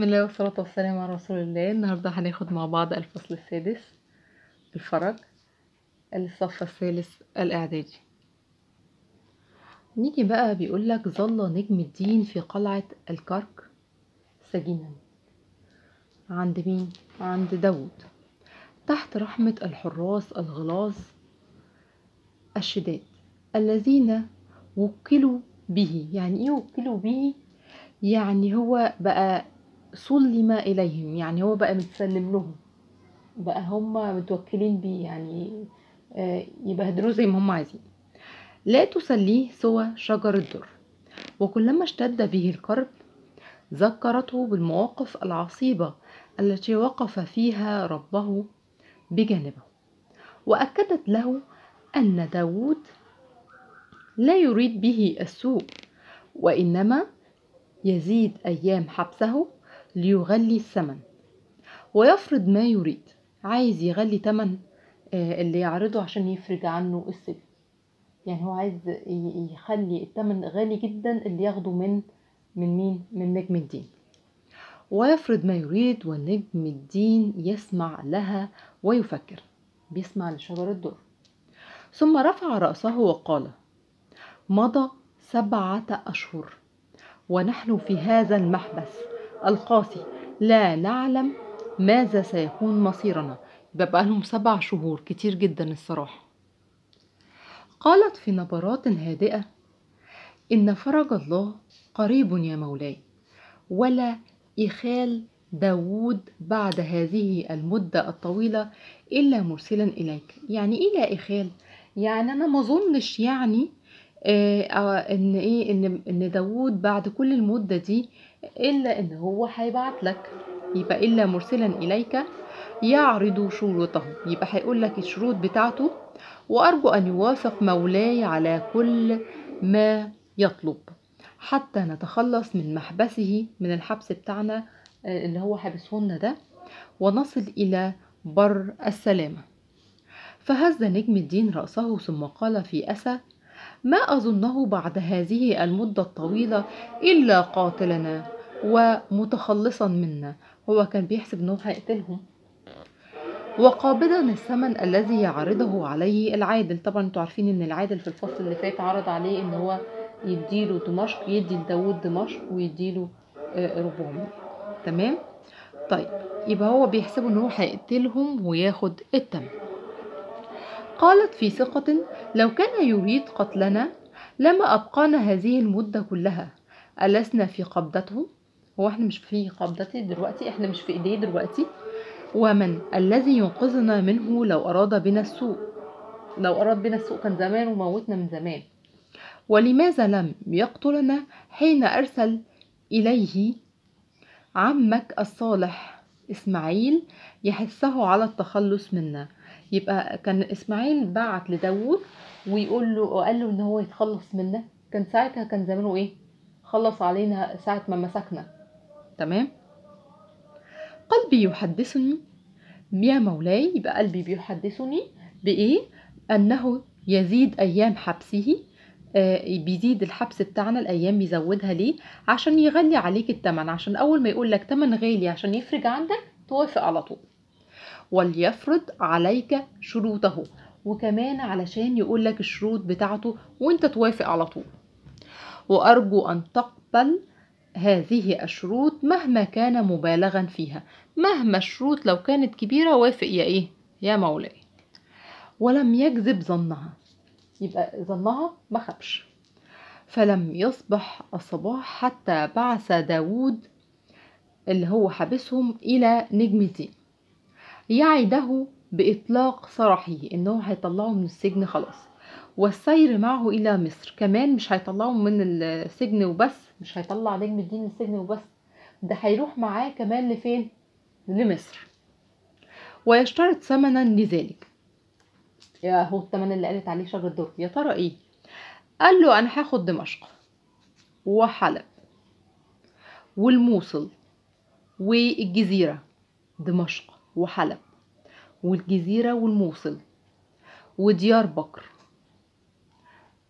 بسم الله والصلاة والسلام على رسول الله النهاردة هناخد مع بعض الفصل السادس الفرج الصف الثالث الإعدادي نيجي بقى بيقولك ظل نجم الدين في قلعة الكرك سجينا عند مين؟ عند داود تحت رحمة الحراس الغلاظ الشداد الذين وكلوا به يعني ايه وكلوا به يعني هو بقى سلم إليهم يعني هو بقى متسلم لهم بقى هم متوكلين بيه يعني آه، يبهدلوه زي ما هم عايزين لا تسليه سوى شجر الدر وكلما اشتد به الكرب ذكرته بالمواقف العصيبة التي وقف فيها ربه بجانبه وأكدت له أن داود لا يريد به السوء وإنما يزيد أيام حبسه ليغلي الثمن ويفرض ما يريد عايز يغلي تمن آه، اللي يعرضه عشان يفرج عنه السجن يعني هو عايز يخلي التمن غالي جدا اللي ياخده من من مين من نجم الدين ويفرض ما يريد ونجم الدين يسمع لها ويفكر بيسمع لشجر الدر ثم رفع رأسه وقال مضى سبعة أشهر ونحن في هذا المحبس القاسي لا نعلم ماذا سيكون مصيرنا بقى لهم سبع شهور كتير جدا الصراحة قالت في نبرات هادئة إن فرج الله قريب يا مولاي ولا إخال داوود بعد هذه المدة الطويلة إلا مرسلا إليك يعني إيه لا إخال يعني أنا ما ظنش يعني آه، آه، ان ايه ان ان داوود بعد كل المده دي الا ان هو هيبعت لك يبقى الا مرسلا اليك يعرض شروطه يبقى هيقول لك الشروط بتاعته وارجو ان يوافق مولاي على كل ما يطلب حتى نتخلص من محبسه من الحبس بتاعنا آه، اللي هو حابسه لنا ده ونصل الى بر السلامه فهز نجم الدين راسه ثم قال في اسى ما أظنه بعد هذه المدة الطويلة إلا قاتلنا ومتخلصا منا هو كان بيحسب أنه هيقتلهم وقابضا الثمن الذي يعرضه عليه العادل طبعا انتوا عارفين ان العادل في الفصل اللي فات عرض عليه ان هو يديله دمشق يدي لداود دمشق ويديله آه، ربهم تمام طيب يبقى هو بيحسبه ان هو هيقتلهم وياخد التمن قالت في ثقة لو كان يريد قتلنا لما أبقانا هذه المدة كلها ألسنا في قبضته هو احنا مش في قبضته دلوقتي احنا مش في ايديه دلوقتي ومن الذي ينقذنا منه لو أراد بنا السوء لو أراد بنا السوء كان زمان وموتنا من زمان ولماذا لم يقتلنا حين أرسل إليه عمك الصالح إسماعيل يحثه على التخلص منا يبقى كان اسماعيل بعت لداوود ويقول له وقال له ان هو يتخلص منه كان ساعتها كان زمانه ايه خلص علينا ساعة ما مسكنا تمام قلبي يحدثني يا مولاي يبقى قلبي بيحدثني بايه انه يزيد ايام حبسه آه بيزيد الحبس بتاعنا الايام بيزودها ليه عشان يغلي عليك التمن عشان اول ما يقول لك تمن غالي عشان يفرج عندك توافق على طول وليفرض عليك شروطه وكمان علشان يقول لك الشروط بتاعته وانت توافق على طول وأرجو أن تقبل هذه الشروط مهما كان مبالغا فيها مهما الشروط لو كانت كبيرة وافق يا إيه يا مولاي ولم يكذب ظنها يبقى ظنها ما خبش فلم يصبح الصباح حتى بعث داوود اللي هو حابسهم إلى نجم الدين يعده بإطلاق سراحه إنه هيطلعه من السجن خلاص والسير معه إلى مصر كمان مش هيطلعه من السجن وبس مش هيطلع نجم الدين السجن وبس ده هيروح معاه كمان لفين لمصر ويشترط ثمنا لذلك يا هو الثمن اللي قالت عليه شجر دور يا ترى ايه قال له انا هاخد دمشق وحلب والموصل والجزيرة دمشق وحلب والجزيرة والموصل وديار بكر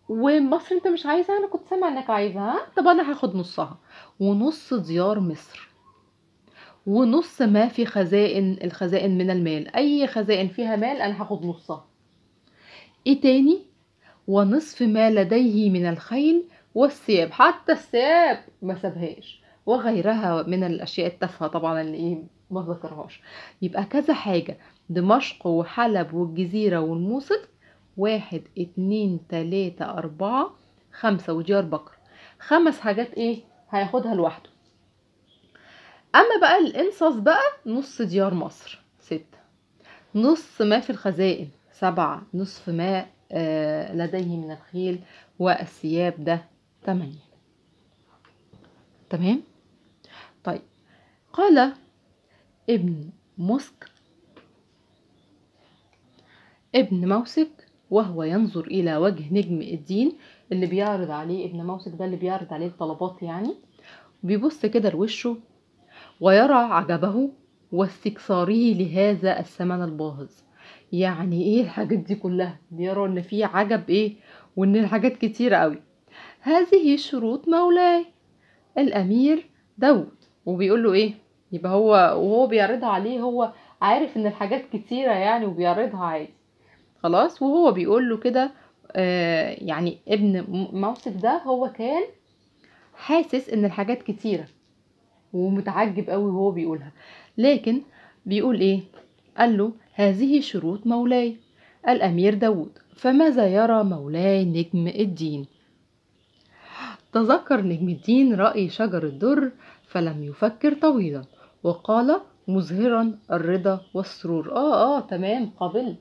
ومصر انت مش عايزها انا كنت سامع انك عايزها طب انا هاخد نصها ونص ديار مصر ونص ما في خزائن الخزائن من المال اي خزائن فيها مال انا هاخد نصها ايه تاني ونصف ما لديه من الخيل والثياب حتى الثياب ما سابهاش وغيرها من الاشياء التافهه طبعا اللي ايه ما ذكرهاش يبقى كذا حاجة دمشق وحلب والجزيرة والموصل واحد اتنين تلاتة أربعة خمسة وديار بكر خمس حاجات ايه هياخدها لوحده أما بقى الإنصاص بقى نص ديار مصر ستة نص ما في الخزائن سبعة نصف ما آه لديه من الخيل والثياب ده تمانية تمام طيب قال ابن موسك ابن موسك وهو ينظر إلى وجه نجم الدين اللي بيعرض عليه ابن موسك ده اللي بيعرض عليه الطلبات يعني بيبص كده لوشه ويرى عجبه واستكثاره لهذا الثمن الباهظ يعني ايه الحاجات دي كلها بيرى ان في عجب ايه وان الحاجات كتيرة قوي هذه شروط مولاي الامير داود وبيقول له ايه يبقى هو وهو بيعرضها عليه هو عارف ان الحاجات كتيرة يعني وبيعرضها عادي خلاص وهو بيقول له كده آه، يعني ابن موسف ده هو كان حاسس ان الحاجات كتيرة ومتعجب قوي وهو بيقولها لكن بيقول ايه قال له هذه شروط مولاي الامير داود فماذا يرى مولاي نجم الدين تذكر نجم الدين رأي شجر الدر فلم يفكر طويلا وقال مظهرا الرضا والسرور اه اه تمام قبلت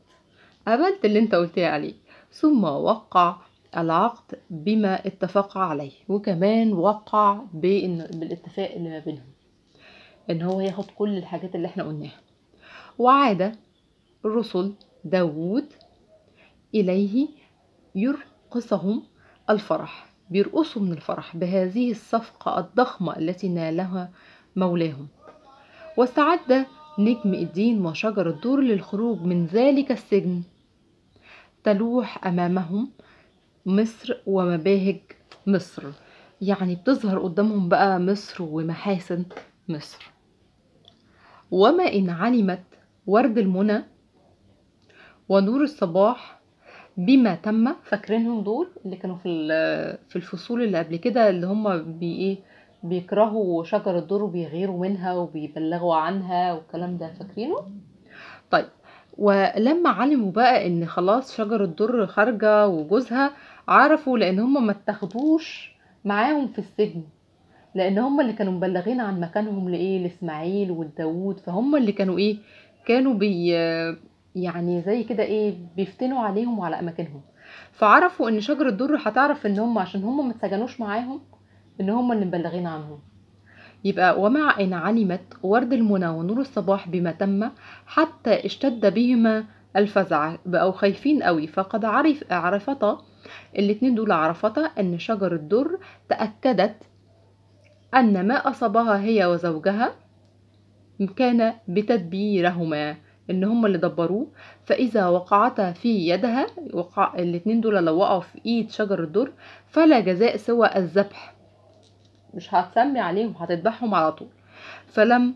قبلت اللي انت قلتيه عليه ثم وقع العقد بما اتفق عليه وكمان وقع بالاتفاق اللي ما بينهم ان هو ياخد كل الحاجات اللي احنا قلناها وعاد الرسل داوود إليه يرقصهم الفرح بيرقصوا من الفرح بهذه الصفقة الضخمة التي نالها مولاهم واستعد نجم الدين وشجر الدور للخروج من ذلك السجن تلوح أمامهم مصر ومباهج مصر يعني بتظهر قدامهم بقى مصر ومحاسن مصر وما إن علمت ورد المنى ونور الصباح بما تم فاكرينهم دول اللي كانوا في في الفصول اللي قبل كده اللي هم بي ايه بيكرهوا شجر الدر وبيغيروا منها وبيبلغوا عنها والكلام ده فاكرينه طيب ولما علموا بقى ان خلاص شجر الدر خارجه وجوزها عرفوا لان هم ما اتخذوش معاهم في السجن لان هم اللي كانوا مبلغين عن مكانهم لايه لاسماعيل والداود فهم اللي كانوا ايه كانوا بي يعني زي كده ايه بيفتنوا عليهم وعلى اماكنهم فعرفوا ان شجر الدر هتعرف ان هم عشان هم ما اتسجنوش معاهم ان هم اللي مبلغين عنهم يبقى ومع ان علمت ورد المنى ونور الصباح بما تم حتى اشتد بهما الفزع بقوا خايفين قوي فقد عرف عرفتا الاتنين دول عرفتا ان شجر الدر تأكدت ان ما اصابها هي وزوجها كان بتدبيرهما ان هما اللي دبروه فاذا وقعتا في يدها وقع الاتنين دول لو وقعوا في ايد شجر الدر فلا جزاء سوى الذبح مش هتسمي عليهم هتذبحهم على طول فلم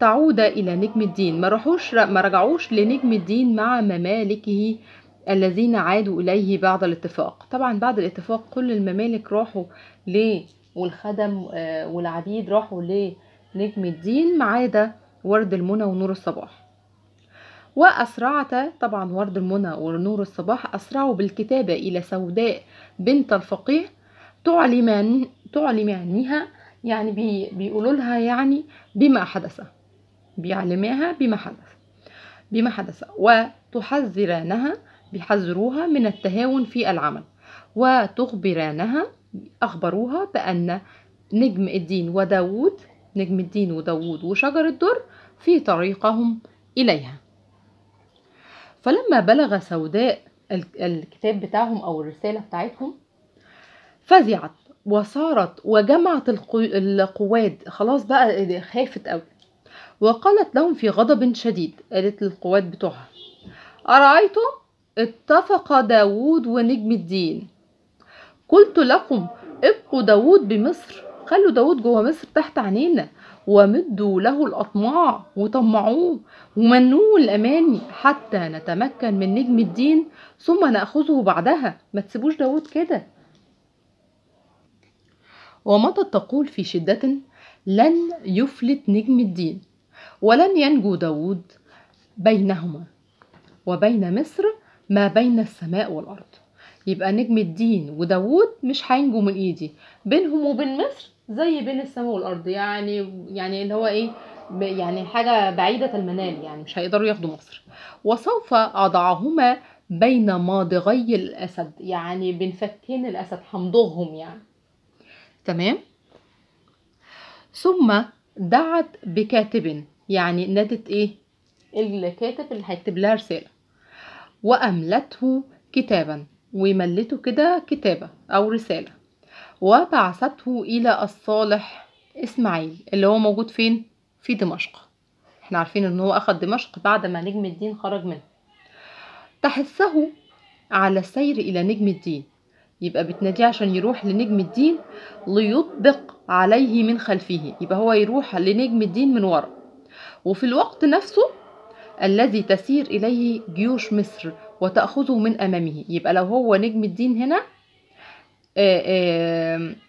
تعود إلى نجم الدين ما رحوش ما رجعوش لنجم الدين مع ممالكه الذين عادوا إليه بعد الاتفاق طبعا بعد الاتفاق كل الممالك راحوا ليه والخدم آه، والعبيد راحوا لنجم الدين ما عدا ورد المنى ونور الصباح وأسرعت طبعا ورد المنى ونور الصباح أسرعوا بالكتابة إلى سوداء بنت الفقيه تعلمان تعلم عنها يعني بي بيقولوا لها يعني بما حدث بيعلماها بما حدث بما حدث وتحذرانها بيحذروها من التهاون في العمل وتخبرانها أخبروها بأن نجم الدين وداوود نجم الدين وداوود وشجر الدر في طريقهم إليها فلما بلغ سوداء الكتاب بتاعهم أو الرسالة بتاعتهم فزعت وصارت وجمعت القواد خلاص بقى إيه، خافت قوي وقالت لهم في غضب شديد قالت للقواد بتوعها أرأيتم اتفق داوود ونجم الدين قلت لكم ابقوا داوود بمصر خلوا داوود جوه مصر تحت عينينا ومدوا له الأطماع وطمعوه ومنوه الأماني حتى نتمكن من نجم الدين ثم نأخذه بعدها ما تسيبوش داود كده ومضت تقول في شدة لن يفلت نجم الدين ولن ينجو داود بينهما وبين مصر ما بين السماء والأرض يبقى نجم الدين وداوود مش هينجوا من ايدي بينهم وبين مصر زي بين السماء والارض يعني يعني اللي هو ايه يعني حاجه بعيده المنال يعني مش هيقدروا ياخدوا مصر وسوف اضعهما بين ماضغي الاسد يعني بين الاسد همضغهم يعني تمام ثم دعت بكاتب يعني نادت ايه الكاتب اللي هيكتب لها رساله واملته كتابا وملته كده كتابه او رساله وبعثته الى الصالح اسماعيل اللي هو موجود فين في دمشق احنا عارفين ان هو اخذ دمشق بعد ما نجم الدين خرج منه تحثه على السير الى نجم الدين يبقى بتناديه عشان يروح لنجم الدين ليطبق عليه من خلفه يبقى هو يروح لنجم الدين من ورا وفي الوقت نفسه الذي تسير إليه جيوش مصر وتأخذه من أمامه يبقى لو هو نجم الدين هنا آه،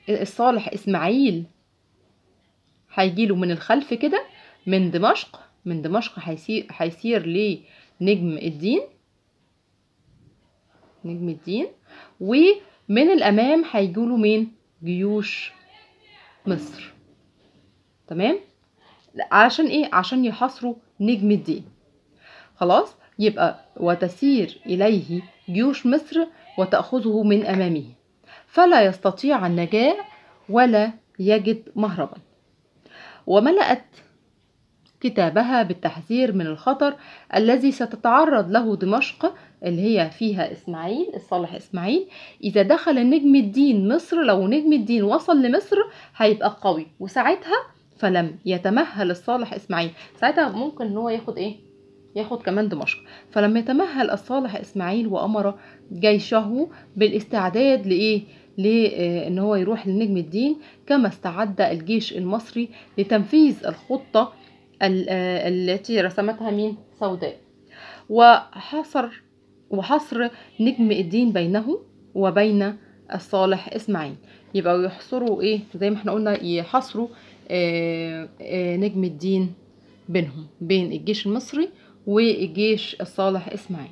آه، الصالح إسماعيل هيجيله من الخلف كده من دمشق من دمشق هيسير هيسير لنجم الدين نجم الدين و من الامام هيجوله مين جيوش مصر تمام عشان ايه عشان يحاصروا نجم الدين خلاص يبقى وتسير اليه جيوش مصر وتاخذه من امامه فلا يستطيع النجاه ولا يجد مهربا وملأت كتابها بالتحذير من الخطر الذي ستتعرض له دمشق اللي هي فيها إسماعيل الصالح إسماعيل إذا دخل نجم الدين مصر لو نجم الدين وصل لمصر هيبقى قوي وساعتها فلم يتمهل الصالح إسماعيل ساعتها ممكن إن هو ياخد إيه؟ ياخد كمان دمشق فلما يتمهل الصالح إسماعيل وأمر جيشه بالاستعداد لإيه؟ لان آه، هو يروح لنجم الدين كما استعد الجيش المصري لتنفيذ الخطه آه، التي رسمتها مين سوداء وحصر وحصر نجم الدين بينه وبين الصالح اسماعيل يبقى يحصروا ايه زي ما احنا قلنا يحصروا آآ آه، آآ آه، نجم الدين بينهم بين الجيش المصري والجيش الصالح اسماعيل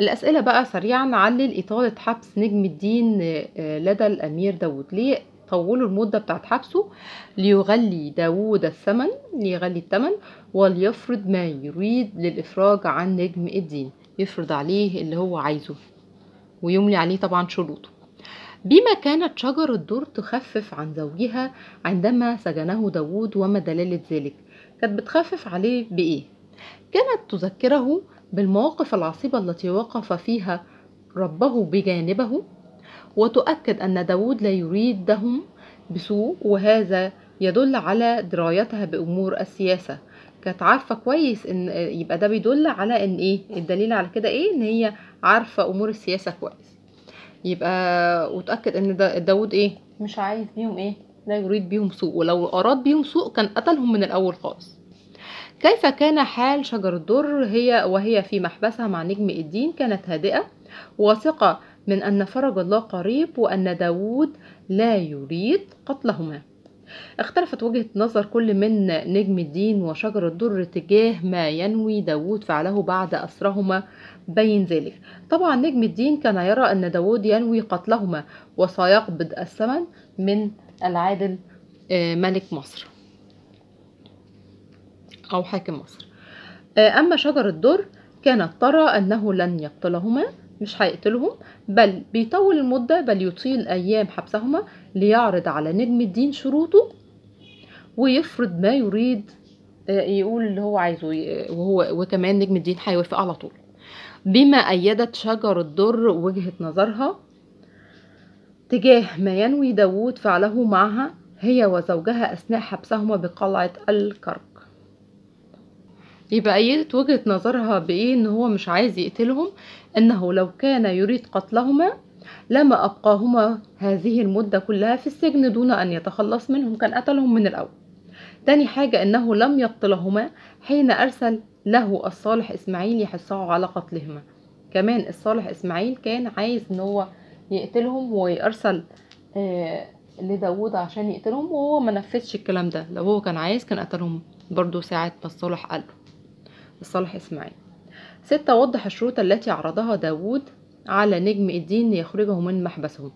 الأسئلة بقى سريعا علل إطالة حبس نجم الدين آه، لدى الأمير داود ليه طولوا المدة بتاعت حبسه ليغلي داوود الثمن ليغلي الثمن وليفرض ما يريد للإفراج عن نجم الدين يفرض عليه اللي هو عايزه ويملي عليه طبعا شروطه بما كانت شجر الدر تخفف عن زوجها عندما سجنه داوود وما دلالة ذلك كانت بتخفف عليه بإيه؟ كانت تذكره بالمواقف العصيبة التي وقف فيها ربه بجانبه وتؤكد أن داود لا يريدهم بسوء وهذا يدل على درايتها بأمور السياسة كانت عارفة كويس إن يبقى ده بيدل على إن إيه الدليل على كده إيه إن هي عارفة أمور السياسة كويس يبقى وتأكد إن دا داود إيه مش عايز بيهم إيه لا يريد بيهم سوء ولو أراد بيهم سوء كان قتلهم من الأول خالص كيف كان حال شجر الدر هي وهي في محبسها مع نجم الدين كانت هادئة واثقة من أن فرج الله قريب وأن داود لا يريد قتلهما اختلفت وجهة نظر كل من نجم الدين وشجر الدر تجاه ما ينوي داود فعله بعد أسرهما بين ذلك طبعا نجم الدين كان يرى أن داود ينوي قتلهما وسيقبض الثمن من العادل آه، ملك مصر أو حاكم مصر آه، أما شجر الدر كانت ترى أنه لن يقتلهما مش هيقتلهم بل بيطول المدة بل يطيل أيام حبسهما ليعرض على نجم الدين شروطه ويفرض ما يريد آه، يقول اللي هو عايزه وهو وكمان نجم الدين هيوافق على طول بما أيدت شجر الدر وجهة نظرها تجاه ما ينوي داوود فعله معها هي وزوجها أثناء حبسهما بقلعة الكرب يبقى أيدت وجهة نظرها بإيه إن هو مش عايز يقتلهم أنه لو كان يريد قتلهما لما أبقاهما هذه المدة كلها في السجن دون أن يتخلص منهم كان قتلهم من الأول تاني حاجة أنه لم يقتلهما حين أرسل له الصالح إسماعيل يحثه على قتلهما كمان الصالح إسماعيل كان عايز إن هو يقتلهم ويرسل آه لداود عشان يقتلهم وهو ما نفذش الكلام ده لو هو كان عايز كان قتلهم برضو ساعة ما الصالح قاله لصالح إسماعيل ستة وضح الشروط التي عرضها داوود على نجم الدين ليخرجه من محبسه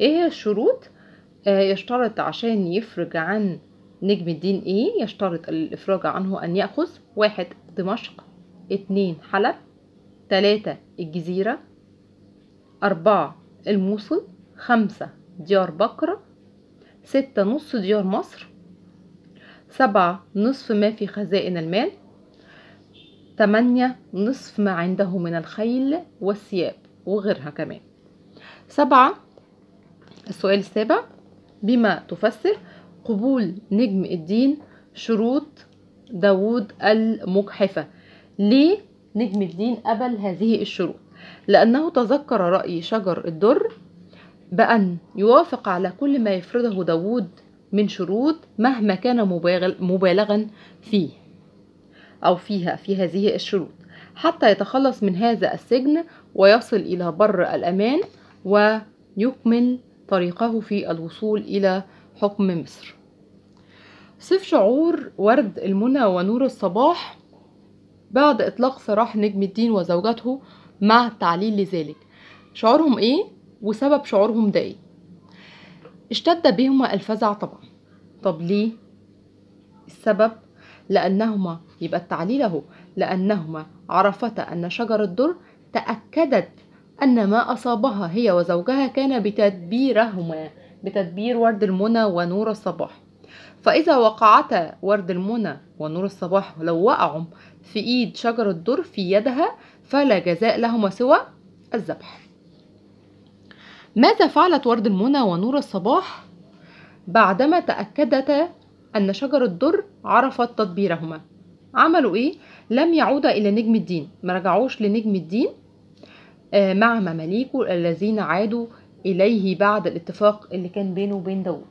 ايه هي الشروط آه، يشترط عشان يفرج عن نجم الدين ايه يشترط الافراج عنه ان ياخذ واحد دمشق اتنين حلب تلاتة الجزيرة أربعة الموصل خمسة ديار بكرة ستة نص ديار مصر سبعة نصف ما في خزائن المال تمانية نصف ما عنده من الخيل والثياب وغيرها كمان سبعة السؤال السابع بما تفسر قبول نجم الدين شروط داوود المجحفة ليه نجم الدين قبل هذه الشروط لأنه تذكر رأي شجر الدر بأن يوافق على كل ما يفرضه داوود من شروط مهما كان مبالغا فيه أو فيها في هذه الشروط حتى يتخلص من هذا السجن ويصل إلى بر الأمان ويكمل طريقه في الوصول إلى حكم مصر صيف شعور ورد المنى ونور الصباح بعد إطلاق سراح نجم الدين وزوجته مع التعليل لذلك شعورهم إيه وسبب شعورهم ده إيه اشتد بهما الفزع طبعا طب ليه السبب لأنهما يبقى التعليل أهو لأنهما عرفتا أن شجر الدر تأكدت أن ما أصابها هي وزوجها كان بتدبيرهما بتدبير ورد المنى ونور الصباح فإذا وقعتا ورد المنى ونور الصباح لو وقعوا في إيد شجر الدر في يدها فلا جزاء لهما سوى الذبح ماذا فعلت ورد المنى ونور الصباح بعدما تأكدتا أن شجر الدر عرفت تدبيرهما عملوا إيه؟ لم يعود إلى نجم الدين ما رجعوش لنجم الدين آه، مع مماليكه الذين عادوا إليه بعد الاتفاق اللي كان بينه وبين داود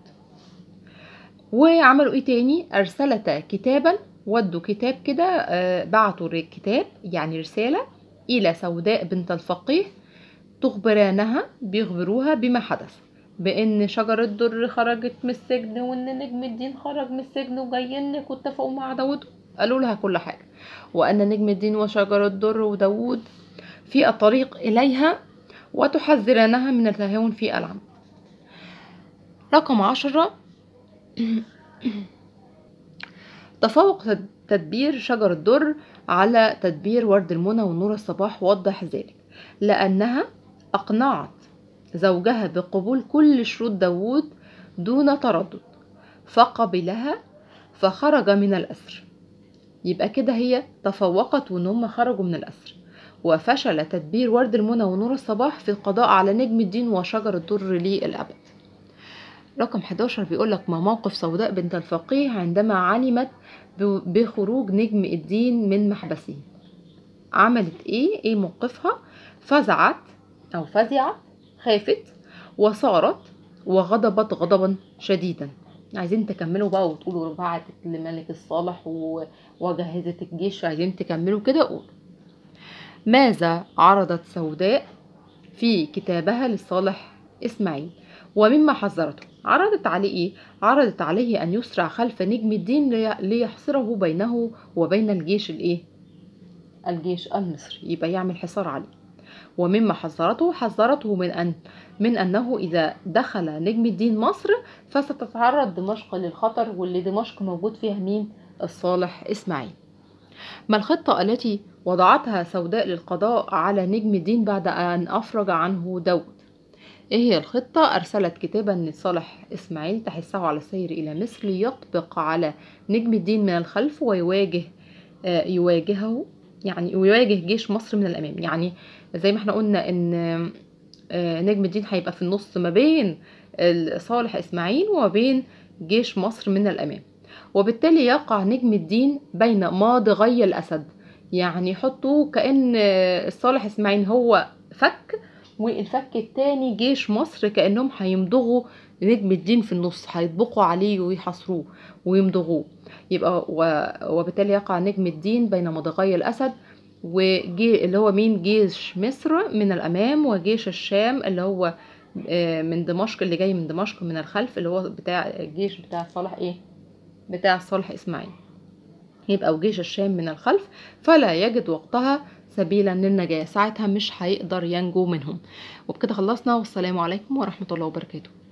وعملوا ايه تاني ارسلتا كتابا ودوا كتاب كده آه، بعتوا الكتاب يعني رسالة إلى سوداء بنت الفقيه تخبرانها بيخبروها بما حدث بان شجرة الدر خرجت من السجن وان نجم الدين خرج من السجن وجايين لك واتفقوا مع داود قالوا لها كل حاجة وان نجم الدين وشجرة الدر وداود في الطريق اليها وتحذرانها من التهاون في العمل رقم عشرة تفوق تدبير شجر الدر على تدبير ورد المنى ونور الصباح وضح ذلك لأنها أقنعت زوجها بقبول كل شروط داوود دون تردد فقبلها فخرج من الأسر يبقى كده هي تفوقت وان هم خرجوا من الأسر وفشل تدبير ورد المنى ونور الصباح في القضاء على نجم الدين وشجر الدر للأبد رقم 11 بيقول لك ما موقف سوداء بنت الفقيه عندما علمت بخروج نجم الدين من محبسه عملت ايه ايه موقفها فزعت او فزعت خافت وصارت وغضبت غضبا شديدا عايزين تكملوا بقى وتقولوا رفعت لملك الصالح وجهزت الجيش عايزين تكملوا كده قولوا ماذا عرضت سوداء في كتابها للصالح اسماعيل ومما حذرته عرضت عليه ايه عرضت عليه ان يسرع خلف نجم الدين ليحصره بينه وبين الجيش الايه الجيش المصري يبقى يعمل حصار عليه ومما حذرته حذرته من أن من أنه إذا دخل نجم الدين مصر فستتعرض دمشق للخطر واللي دمشق موجود فيها مين الصالح إسماعيل ما الخطة التي وضعتها سوداء للقضاء على نجم الدين بعد أن أفرج عنه داود إيه هي الخطة؟ أرسلت كتابا لصالح إسماعيل تحثه على السير إلى مصر ليطبق على نجم الدين من الخلف ويواجه آه، يواجهه يعني ويواجه جيش مصر من الأمام يعني زي ما احنا قلنا ان آه، نجم الدين هيبقى في النص ما بين صالح اسماعيل وما بين جيش مصر من الامام وبالتالي يقع نجم الدين بين ماضغي الاسد يعني حطوا كان آه، صالح اسماعيل هو فك والفك التاني جيش مصر كانهم هيمضغوا نجم الدين في النص هيطبقوا عليه ويحاصروه ويمضغوه يبقى وبالتالي يقع نجم الدين بين مضغي الاسد وجي اللي هو مين جيش مصر من الامام وجيش الشام اللي هو آه، من دمشق اللي جاي من دمشق من الخلف اللي هو بتاع الجيش بتاع صالح ايه بتاع صالح اسماعيل يبقى وجيش الشام من الخلف فلا يجد وقتها سبيلا للنجاة ساعتها مش هيقدر ينجو منهم وبكده خلصنا والسلام عليكم ورحمة الله وبركاته